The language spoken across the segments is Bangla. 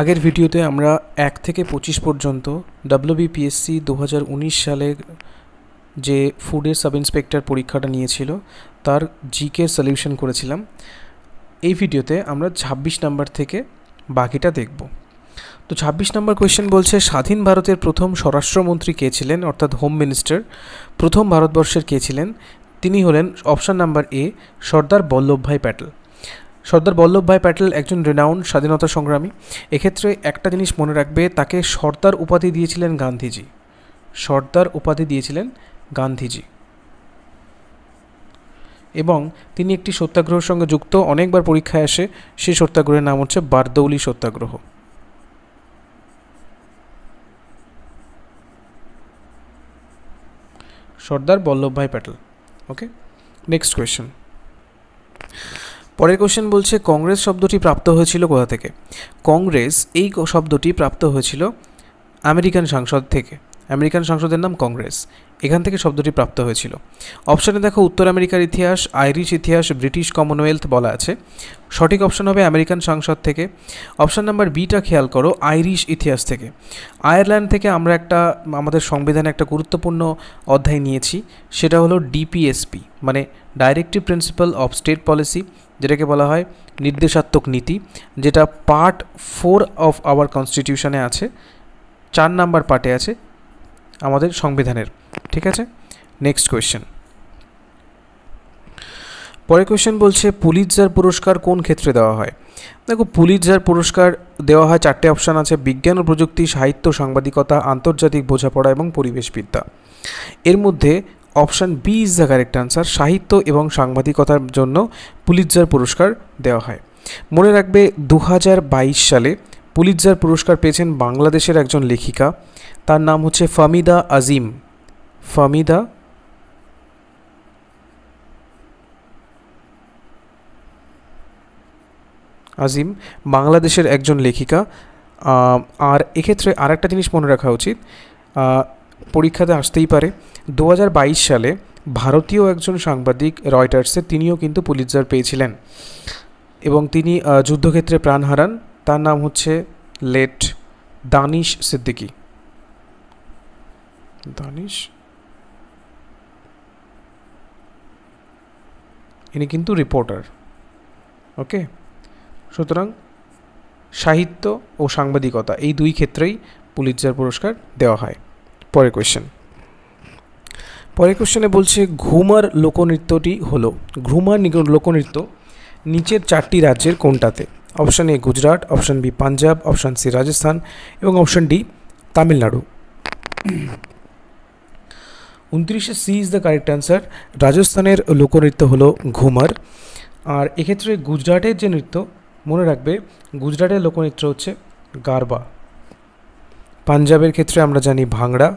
আগের ভিডিওতে আমরা এক থেকে পঁচিশ পর্যন্ত ডাব্লিউবিপিএসসি দু হাজার উনিশ সালে যে ফুডের সাব ইন্সপেক্টর পরীক্ষাটা নিয়েছিল তার জিকে সলিউশন করেছিলাম এই ভিডিওতে আমরা ২৬ নাম্বার থেকে বাকিটা দেখব তো ২৬ নম্বর কোয়েশ্চেন বলছে স্বাধীন ভারতের প্রথম স্বরাষ্ট্রমন্ত্রী কে ছিলেন অর্থাৎ হোম মিনিস্টার প্রথম ভারতবর্ষের কে ছিলেন তিনি হলেন option number A Sardar Vallabhbhai Patel Sardar Vallabhbhai Patel একজন রেনাউন্ড স্বাধীনতা সংগ্রামী এক্ষেত্রে একটা জিনিস মনে রাখবে তাকে সর্দার উপাধি দিয়েছিলেন গান্ধীজি সর্দার উপাধি দিয়েছিলেন গান্ধীজি এবং তিনি একটি সত্যাগ্রহের সঙ্গে যুক্ত অনেকবার পরীক্ষায় আসে সেই সত্যাগ্রহের নাম হচ্ছে Bardoli Satyagraha Sardar Vallabhbhai Patel okay next question পরের কোশ্চেন বলছে কংগ্রেস শব্দটি প্রাপ্ত হয়েছিল কোথা থেকে কংগ্রেস এই শব্দটি প্রাপ্ত হয়েছিল আমেরিকান সংসদ থেকে আমেরিকান সংসদের নাম কংগ্রেস এখান থেকে শব্দটি প্রাপ্ত হয়েছিল অপশানে দেখো উত্তর আমেরিকার ইতিহাস আইরিশ ইতিহাস ব্রিটিশ কমনওয়েলথ বলা আছে সঠিক অপশান হবে আমেরিকান সংসদ থেকে অপশান নাম্বার বিটা খেয়াল করো আইরিশ ইতিহাস থেকে আয়ারল্যান্ড থেকে আমরা একটা আমাদের সংবিধানে একটা গুরুত্বপূর্ণ অধ্যায় নিয়েছি সেটা হলো ডিপিএসপি মানে directive principle of state policy যেটাকে বলা হয় নির্দেশাত্মক নীতি যেটা পার্ট ফোর অফ আওয়ার কনস্টিটিউশনে আছে চার নাম্বার পার্টে আছে আমাদের সংবিধানের ঠিক আছে নেক্সট কোয়েশ্চেন পরের কোয়েশ্চেন বলছে পুলিৎজার পুরস্কার কোন ক্ষেত্রে দেওয়া হয় দেখো পুলিৎজার পুরস্কার দেওয়া হয় চারটে অপশান আছে বিজ্ঞান ও প্রযুক্তি সাহিত্য সাংবাদিকতা আন্তর্জাতিক বোঝাপড়া এবং পরিবেশবিদ্যা এর মধ্যে option B is the correct answer সাহিত্য এবং সাংবাদিকতার জন্য পুলিৎজার পুরস্কার দেওয়া হয় মনে রাখবে দু সালে পুলিৎজার পুরস্কার পেয়েছেন বাংলাদেশের একজন লেখিকা তার নাম হচ্ছে ফামিদা আজিম ফামিদা আজিম বাংলাদেশের একজন লেখিকা আর এক্ষেত্রে আর একটা জিনিস মনে রাখা উচিত পরীক্ষাতে আসতেই পারে দু সালে ভারতীয় একজন সাংবাদিক রয়টার্সে তিনিও কিন্তু পুলিৎজার পেয়েছিলেন এবং তিনি যুদ্ধক্ষেত্রে প্রাণ হারান তার নাম হচ্ছে লেট দানিশ সিদ্দিকি দানিশ ইনি কিন্তু রিপোর্টার ওকে সুতরাং সাহিত্য ও সাংবাদিকতা এই দুই ক্ষেত্রেই পুলিৎজার পুরস্কার দেওয়া হয় পরের কোয়েশ্চেন পরের কোয়েশ্চনে বলছে ঘুমার লোকনৃত্যটি হলো ঘুমার লোকনৃত্য নিচের চারটি রাজ্যের কোনটাতে option A Gujarat option B Punjab option C Rajasthan এবং অপশান ডি তামিলনাড়ু উনত্রিশে C is the correct answer রাজস্থানের লোকনৃত্য হলো ঘুমার আর এক্ষেত্রে গুজরাটের যে নৃত্য মনে রাখবে গুজরাটের লোকনৃত্য হচ্ছে গারবা পাঞ্জাবের ক্ষেত্রে আমরা জানি ভাংড়া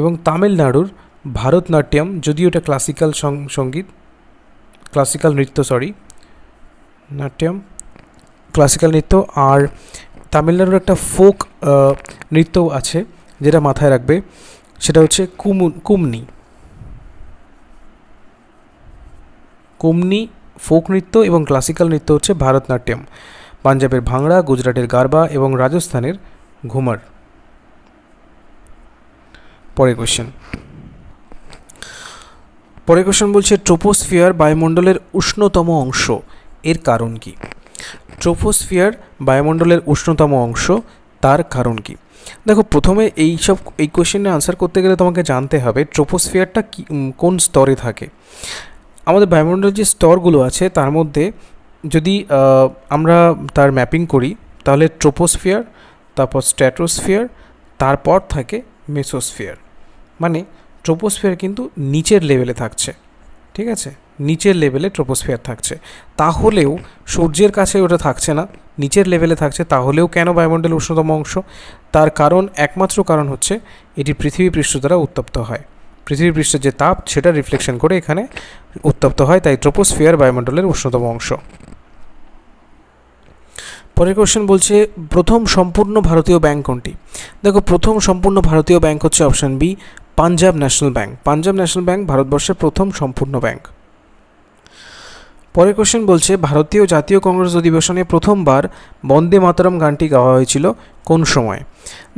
এবং তামিলনাড়ুর ভারতনাট্যম যদিও এটা ক্লাসিক্যাল সঙ্গীত ক্লাসিক্যাল নৃত্য সরি নাট্যম ক্লাসিক্যাল নৃত্য আর তামিলনাড়ুর একটা ফোক নৃত্য আছে যেটা মাথায় রাখবে সেটা হচ্ছে কুমনি কুমনি ফোক নৃত্য এবং ক্লাসিক্যাল নৃত্য হচ্ছে ভারতনাট্যম পাঞ্জাবের ভাংড়া গুজরাটের গারবা এবং রাজস্থানের ঘুমার পরের কোশ্চেন পরের কোশ্চেন বলছে ট্রোপোস্ফিয়ার বায়ুমণ্ডলের উষ্ণতম অংশ এর কারণ কি ট্রোপোস্ফিয়ার বায়ুমণ্ডলের উষ্ণতম অংশ তার কারণ কি দেখো প্রথমে এই সব এই কোয়েশ্চেনের আনসার করতে গেলে তোমাকে জানতে হবে ট্রোপোস্ফিয়ারটা কোন স্তরে থাকে আমাদের বায়ুমণ্ডলের যে স্তরগুলো আছে তার মধ্যে যদি আমরা তার ম্যাপিং করি তাহলে ট্রোপোস্ফিয়ার তারপর স্ট্র্যাটোস্ফিয়ার তারপর থাকে মেসোস্ফিয়ার মানে ট্রোপোস্ফিয়ার কিন্তু নিচের লেভেলে থাকছে ঠিক আছে নিচের লেভেলে ট্রোপোস্ফিয়ার থাকছে তাহলেও সূর্যের কাছে ওটা থাকছে না নিচের লেভেলে থাকছে তাহলেও কেন বায়ুমণ্ডল উষ্ণতম অংশ তার কারণ একমাত্র কারণ হচ্ছে এটি পৃথিবী পৃষ্ঠ দ্বারা উত্তপ্ত হয় পৃথিবী পৃষ্ঠের যে তাপ সেটা রিফ্লেকশন করে এখানে উত্তপ্ত হয় তাই ট্রোপোস্ফিয়ার বায়ুমণ্ডলের উষ্ণতম অংশ পরের কোশ্চেন বলছে প্রথম সম্পূর্ণ ভারতীয় ব্যাংক কোনটি দেখো প্রথম সম্পূর্ণ ভারতীয় ব্যাংক হচ্ছে option B Punjab National Bank Punjab National Bank ভারতবর্ষের প্রথম সম্পূর্ণ ব্যাংক পরের কোশ্চেন বলছে ভারতীয় জাতীয় কংগ্রেস অধিবেশনে প্রথমবার বন্দে মাতরম গানটি গাওয়া হয়েছিল কোন সময়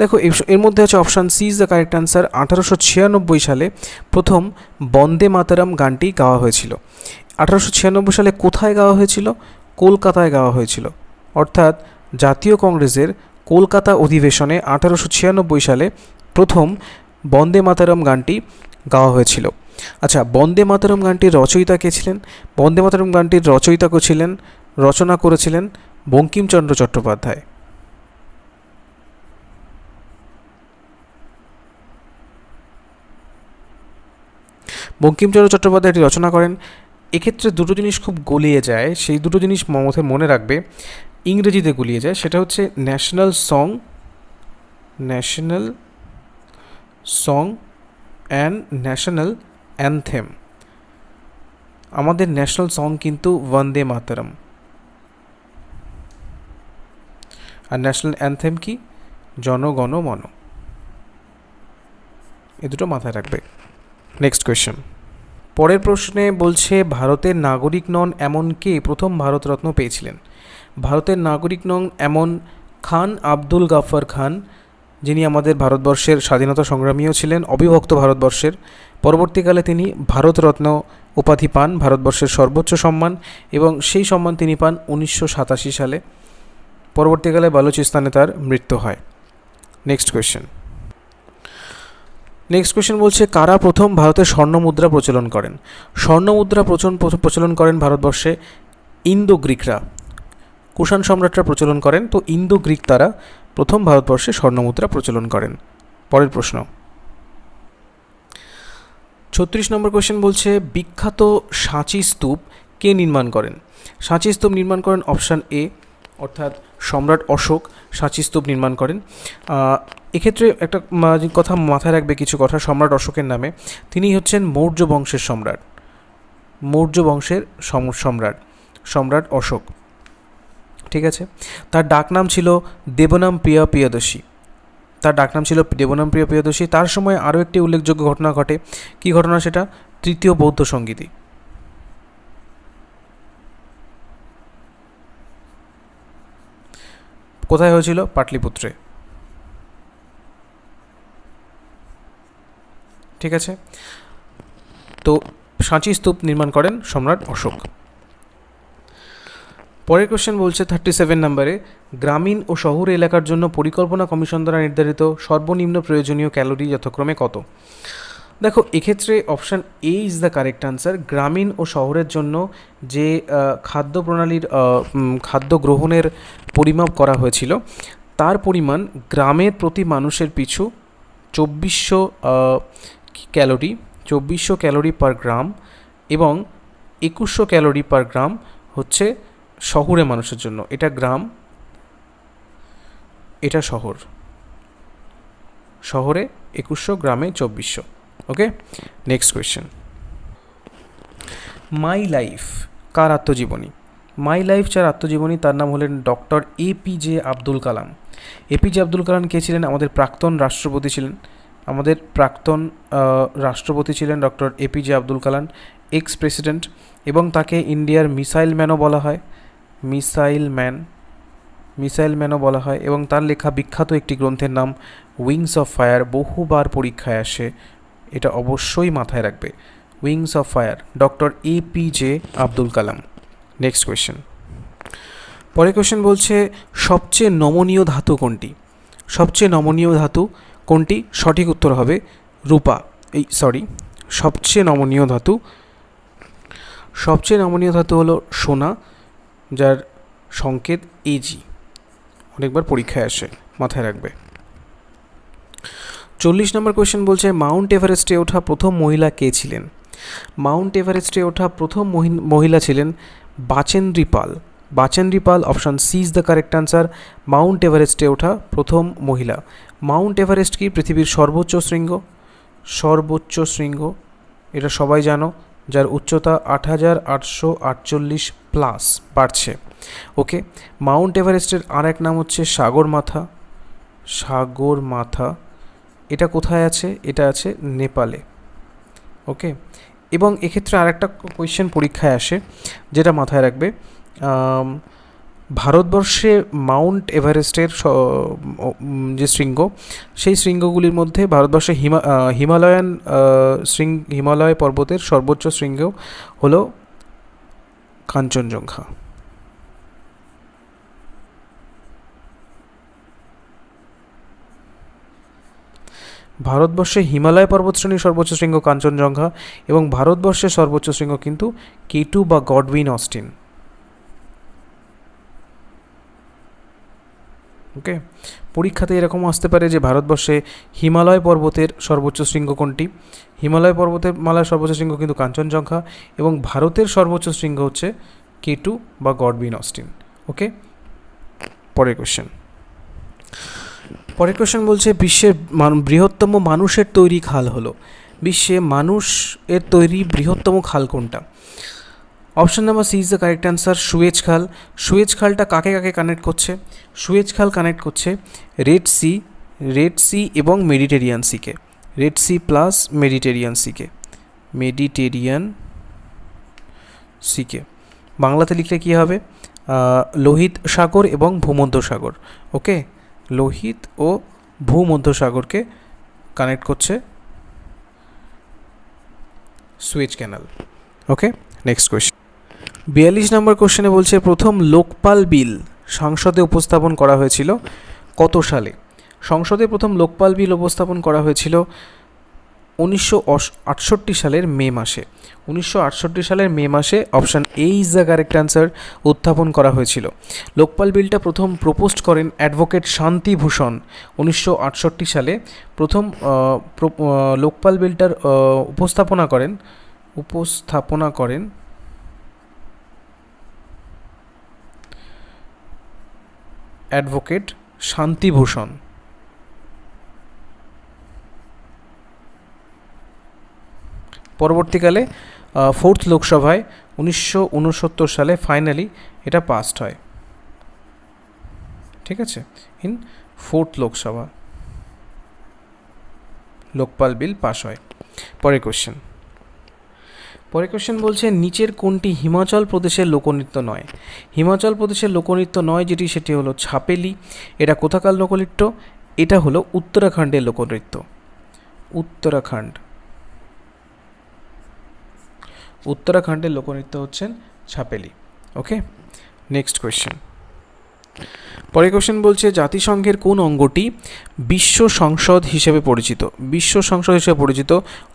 দেখো এর মধ্যে আছে option C is the correct answer আঠারোশো সালে প্রথম বন্দে মাতরম গানটি গাওয়া হয়েছিল আঠারোশো সালে কোথায় গাওয়া হয়েছিল কলকাতায় গাওয়া হয়েছিল অর্থাৎ জাতীয় কংগ্রেসের কলকাতা অধিবেশনে আঠারোশো সালে প্রথম বন্দে মাতারাম গানটি গাওয়া হয়েছিল আচ্ছা বন্দে মাতারম গানটির রচয়িতা কে ছিলেন বন্দে মাতারম গানটির রচয়িতা ছিলেন রচনা করেছিলেন বঙ্কিমচন্দ্র চট্টোপাধ্যায় বঙ্কিমচন্দ্র চট্টোপাধ্যায় এটি রচনা করেন এক্ষেত্রে দুটো জিনিস খুব গলিয়ে যায় সেই দুটো জিনিস মমথে মনে রাখবে ইংরেজিতে গুলিয়ে যায় সেটা হচ্ছে national song national song and national anthem আমাদের ন্যাশনাল সং কিন্তু বন্দে মাতারাম আর ন্যাশনাল অ্যান্থেম কি জনগণ মন এ দুটো মাথায় রাখবে নেক্সট কোয়েশ্চেন পরের প্রশ্নে বলছে ভারতের নাগরিক নন এমন কে প্রথম ভারতরত্ন পেয়েছিলেন ভারতের নাগরিক নন এমন খান আব্দুল গাফর খান যিনি আমাদের ভারতবর্ষের স্বাধীনতা সংগ্রামীও ছিলেন অবিভক্ত ভারতবর্ষের পরবর্তীকালে তিনি ভারতরত্ন উপাধি পান ভারতবর্ষের সর্বোচ্চ সম্মান এবং সেই সম্মান তিনি পান উনিশশো সালে পরবর্তীকালে বালুচিস্তানে তার মৃত্যু হয় নেক্সট কোয়েশ্চেন নেক্সট কোয়েশ্চেন বলছে কারা প্রথম ভারতে স্বর্ণ মুদ্রা প্রচলন করেন স্বর্ণ মুদ্রা প্রচলন প্রচলন করেন ভারতবর্ষে ইন্দো গ্রিকরা কুষাণ সম্রাটরা প্রচলন করেন তো ইন্দো গ্রিক তারা প্রথম ভারতবর্ষে স্বর্ণ মুদ্রা প্রচলন করেন পরের প্রশ্ন ছত্রিশ নম্বর কোয়েশ্চেন বলছে বিখ্যাত সাঁচি স্তূপ কে নির্মাণ করেন সাঁচি স্তূপ নির্মাণ করেন অপশান এ অর্থাৎ সম্রাট অশোক সাঁচি স্তূপ নির্মাণ করেন এক্ষেত্রে একটা কথা মাথায় রাখবে কিছু কথা সম্রাট অশোকের নামে তিনি হচ্ছেন মৌর্য বংশের সম্রাট মৌর্য বংশের সম্রাট সম্রাট অশোক ঠিক আছে তার ডাক নাম ছিল দেবনাম প্রিয়া প্রিয়দশী তার ডাকনাম ছিল দেবনাম প্রিয় প্রিয়দর্শী তার সময় আরও একটি উল্লেখযোগ্য ঘটনা ঘটে কি ঘটনা সেটা তৃতীয় বৌদ্ধ সঙ্গীতি কোথায় হয়েছিল পাটলিপুত্রে ঠিক আছে তো সাঁচি স্তূপ নির্মাণ করেন সম্রাট অশোক পরের কোয়েশ্চেন বলছে থার্টি সেভেন নম্বরে গ্রামীণ ও শহর এলাকার জন্য পরিকল্পনা কমিশন দ্বারা নির্ধারিত সর্বনিম্ন প্রয়োজনীয় ক্যালোরি যথাক্রমে কত দেখো এক্ষেত্রে option A is the correct answer গ্রামীণ ও শহরের জন্য যে খাদ্য প্রণালীর খাদ্য গ্রহণের পরিমাপ করা হয়েছিল তার পরিমাণ গ্রামের প্রতি মানুষের পিছু চব্বিশশো ক্যালোরি চব্বিশশো ক্যালোরি পার গ্রাম এবং একুশশো ক্যালোরি পার গ্রাম হচ্ছে শহরে মানুষের জন্য এটা গ্রাম এটা শহর শহরে একুশশো গ্রামে চব্বিশশো okay next question my life কার আত্মজীবনী মাই লাইফ যার আত্মজীবনী তার নাম হলেন doctor APJ Abdul Kalam APJ Abdul Kalam কে ছিলেন আমাদের প্রাক্তন রাষ্ট্রপতি ছিলেন আমাদের প্রাক্তন রাষ্ট্রপতি ছিলেন doctor APJ Abdul Kalam ex president এবং তাকে ইন্ডিয়ার মিসাইল ম্যানও বলা হয় মিসাইল ম্যান মিসাইল ম্যানও বলা হয় এবং তার লেখা বিখ্যাত একটি গ্রন্থের নাম উইংস অফ ফায়ার বহুবার পরীক্ষায় আসে এটা অবশ্যই মাথায় রাখবে Wings of Fire doctor A P J Abdul Kalam next question পরের কোয়েশ্চেন বলছে সবচেয়ে নমনীয় ধাতু কোনটি সবচেয়ে নমনীয় ধাতু কোনটি সঠিক উত্তর হবে রূপা এই সরি সবচেয়ে নমনীয় ধাতু সবচেয়ে নমনীয় ধাতু হলো সোনা যার সংকেত এজি অনেকবার পরীক্ষায় আসে মাথায় রাখবে চল্লিশ নম্বর কোয়েশ্চেন বলছে মাউন্ট এভারেস্টে ওঠা প্রথম মহিলা কে ছিলেন মাউন্ট এভারেস্টে ওঠা প্রথম মহিলা ছিলেন Bachendri Pal Bachendri Pal option C is the correct answer Mount এভারেস্টে ওঠা প্রথম মহিলা মাউন্ট এভারেস্ট কি পৃথিবীর সর্বোচ্চ শৃঙ্গ সর্বোচ্চ শৃঙ্গ এটা সবাই জানো যার উচ্চতা আট হাজার আটশো আটচল্লিশ প্লাস বাড়ছে ওকে মাউন্ট এভারেস্টের আর এক নাম হচ্ছে সাগর মাথা সাগর মাথা এটা কোথায় আছে এটা আছে নেপালে ওকে এবং এক্ষেত্রে আরেকটা কোয়েশ্চেন পরীক্ষায় আসে যেটা মাথায় রাখবে ভারতবর্ষে মাউন্ট এভারেস্টের যে শৃঙ্গ সেই শৃঙ্গগুলির মধ্যে ভারতবর্ষে হিমা হিমালয়ান শৃঙ্গ হিমালয় পর্বতের সর্বোচ্চ শৃঙ্গ হল কাঞ্চনজঙ্ঘা ভারতবর্ষে হিমালয় পর্বতশ্রেণীর সর্বোচ্চ শৃঙ্গ কাঞ্চনজঙ্ঘা এবং ভারতবর্ষের সর্বোচ্চ শৃঙ্গ কিন্তু কেটু বা গডউইন অস্টিন ওকে পরীক্ষাতে এরকম আসতে পারে যে ভারতবর্ষে হিমালয় পর্বতের সর্বোচ্চ শৃঙ্গ কোনটি হিমালয় পর্বতের মালার সর্বোচ্চ শৃঙ্গ কিন্তু কাঞ্চনজঙ্ঘা এবং ভারতের সর্বোচ্চ শৃঙ্গ হচ্ছে কে টু বা গডবিন অস্টিন ওকে পরের কোয়েশ্চেন পরের কোয়েশ্চেন বলছে বিশ্বের বৃহত্তম মানুষের তৈরি খাল হলো বিশ্বে মানুষের তৈরি বৃহত্তম খাল কোনটা option number C is the correct answer Suez খাল সুয়েজ খালটা কাকে কাকে কানেক্ট করছে সুয়েজ খাল কানেক্ট করছে রেড সি রেড সি এবং মেডিটেরিয়ান সিকে রেড সি প্লাস মেডিটেরিয়ান সিকে মেডিটেরিয়ান সিকে বাংলাতে লিখলে কী হবে লোহিত সাগর এবং ভূমধ্য সাগর ওকে লোহিত ও ভূমধ্য সাগরকে কানেক্ট করছে Suez Canal okay next question বিয়াল্লিশ নম্বর কোশ্চেনে বলছে প্রথম লোকপাল বিল সংসদে উপস্থাপন করা হয়েছিল কত সালে সংসদে প্রথম লোকপাল বিল উপস্থাপন করা হয়েছিল উনিশশো সালের মে মাসে উনিশশো সালের মে মাসে option A is the correct answer উত্থাপন করা হয়েছিল লোকপাল বিলটা প্রথম প্রপোস্ট করেন অ্যাডভোকেট শান্তিভূষণ উনিশশো সালে প্রথম লোকপাল বিলটার উপস্থাপনা করেন উপস্থাপনা করেন অ্যাডভোকেট শান্তিভূষণ পরবর্তীকালে ফোর্থ লোকসভায় উনিশশো সালে ফাইনালি এটা পাস্ট হয় ঠিক আছে in fourth Lok Sabha Lokpal bill pass হয় পরের কোশ্চেন পরের কোশ্চেন বলছে নিচের কোনটি হিমাচল প্রদেশের লোকনৃত্য নয় হিমাচল প্রদেশের লোকনৃত্য নয় যেটি সেটি হলো ছাপেলি এটা কোথাকার লোকনৃত্য এটা হলো উত্তরাখণ্ডের লোকনৃত্য উত্তরাখণ্ড উত্তরাখণ্ডের লোকনৃত্য হচ্ছেন ছাপেলি ওকে নেক্সট কোয়েশ্চেন পরে কোশ্চেন বলছে জাতিসংঘের কোন অঙ্গটি বিশ্ব সংসদ হিসেবে পরিচিত বিশ্ব সংসদ হিসেবে পরিচিত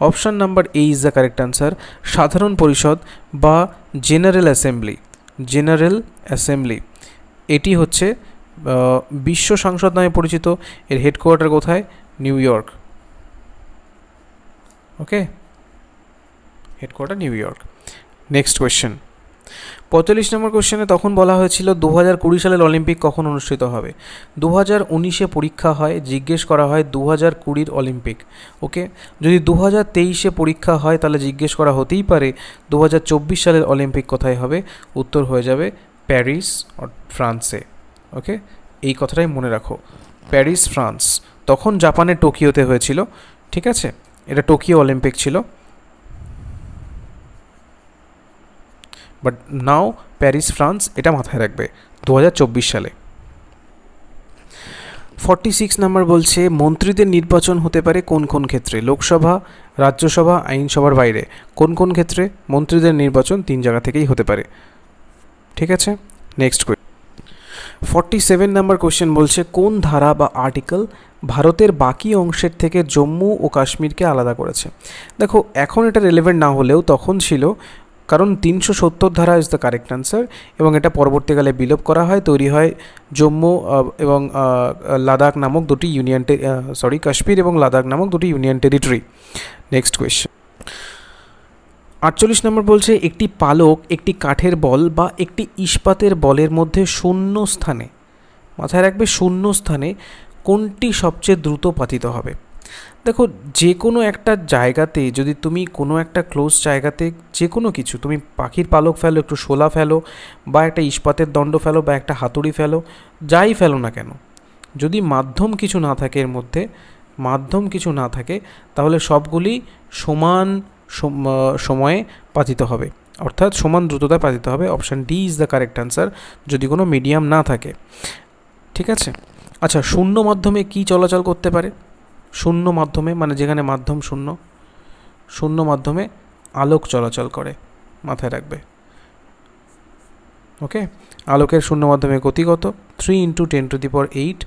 option number A is the correct answer সাধারণ পরিষদ বা জেনারেল অ্যাসেম্বলি জেনারেল অ্যাসেম্বলি এটি হচ্ছে বিশ্ব সংসদ নামে পরিচিত এর হেডকোয়ার্টার কোথায় New York okay headquarter New York next question পঁয়তাল্লিশ নম্বর কোশ্চেনে তখন বলা হয়েছিল দু হাজার কুড়ি সালের অলিম্পিক কখন অনুষ্ঠিত হবে দু হাজার উনিশে পরীক্ষা হয় জিজ্ঞেস করা হয় দু হাজার কুড়ির অলিম্পিক ওকে যদি দু হাজার তেইশে পরীক্ষা হয় তাহলে জিজ্ঞেস করা হতেই পারে দু হাজার চব্বিশ সালের অলিম্পিক কোথায় হবে উত্তর হয়ে যাবে প্যারিস ফ্রান্সে ওকে এই কথাটাই মনে রাখো প্যারিস ফ্রান্স তখন জাপানের টোকিওতে হয়েছিল ঠিক আছে এটা টোকিও অলিম্পিক ছিল বাট নাও প্যারিস ফ্রান্স এটা মাথায় রাখবে দু সালে ফর্টি সিক্স নাম্বার বলছে মন্ত্রীদের নির্বাচন হতে পারে কোন কোন ক্ষেত্রে লোকসভা রাজ্যসভা আইনসভার বাইরে কোন কোন ক্ষেত্রে মন্ত্রীদের নির্বাচন তিন জায়গা থেকেই হতে পারে ঠিক আছে next question forty seven number question বলছে কোন ধারা বা আর্টিকেল ভারতের বাকি অংশের থেকে জম্মু ও কাশ্মীরকে আলাদা করেছে দেখো এখন এটা রেলেভেন্ট না হলেও তখন ছিল কারণ তিনশো সত্তর ধারা ইজ দ্য কারেক্ট অ্যান্সার এবং এটা পরবর্তীকালে বিলোপ করা হয় তৈরি হয় জম্মু এবং লাদাখ নামক দুটি ইউনিয়ন সরি কাশ্মীর এবং লাদাখ নামক দুটি ইউনিয়ন টেরিটরি নেক্সট কোয়েশ্চেন আটচল্লিশ নম্বর বলছে একটি পালক একটি কাঠের বল বা একটি ইস্পাতের বলের মধ্যে শূন্য স্থানে মাথায় রাখবে শূন্য স্থানে কোনটি সবচেয়ে দ্রুত পাতিত হবে দেখো যে কোনো একটা জায়গাতে যদি তুমি কোনো একটা ক্লোজ জায়গাতে যে কোনো কিছু তুমি পাখির পালক ফেলো একটু শোলা ফেলো বা একটা ইস্পাতের দণ্ড ফেলো বা একটা হাতুড়ি ফেলো যাই ফেলো না কেন যদি মাধ্যম কিছু না থাকে এর মধ্যে মাধ্যম কিছু না থাকে তাহলে সবগুলি সমান সময়ে পাতিত হবে অর্থাৎ সমান দ্রুততায় পাতিত হবে option D is the correct answer যদি কোনো মিডিয়াম না থাকে ঠিক আছে আচ্ছা শূন্য মাধ্যমে কি চলাচল করতে পারে শূন্য মাধ্যমে মানে যেখানে মাধ্যম শূন্য শূন্য মাধ্যমে আলোক চলাচল করে মাথায় রাখবে ওকে আলোকের শূন্য মাধ্যমে গতিগত three into ten to the power eight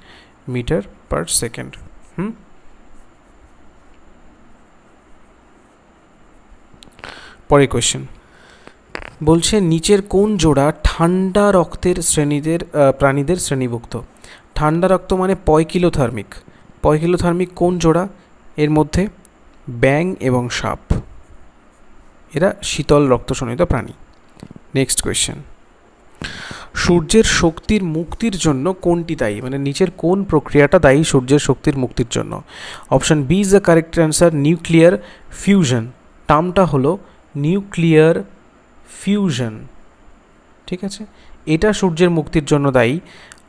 metre per second hmm পরের কোয়েশ্চেন বলছে নিচের কোন জোড়া ঠান্ডা রক্তের শ্রেণীদের প্রাণীদের শ্রেণীভুক্ত ঠান্ডা রক্ত মানে পয়কিলোথার্মিক পয়কিলোথার্মিক কোন জোড়া এর মধ্যে ব্যাং এবং সাপ এরা শীতল রক্তশনিত প্রাণী নেক্সট কোয়েশ্চেন সূর্যের শক্তির মুক্তির জন্য কোনটি দায়ী মানে নিচের কোন প্রক্রিয়াটা দায়ী সূর্যের শক্তির মুক্তির জন্য option B is the correct answer nuclear fusion টার্মটা হলো নিউক্লিয়ার ফিউশন ঠিক আছে এটা সূর্যের মুক্তির জন্য দায়ী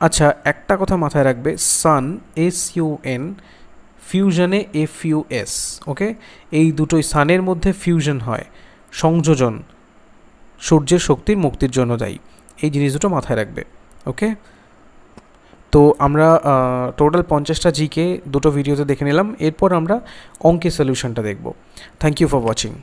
আচ্ছা একটা কথা মাথায় রাখবে সান এস ইউ এন ফিউশনে এফ ইউ এস ওকে এই দুটোই সানের মধ্যে ফিউশন হয় সংযোজন সূর্যের শক্তির মুক্তির জন্য দায়ী এই জিনিস দুটো মাথায় রাখবে ওকে তো আমরা টোটাল পঞ্চাশটা জিকে দুটো ভিডিওতে দেখে নিলাম এরপর আমরা অঙ্কের সলিউশনটা দেখব থ্যাংক ইউ ফর ওয়াচিং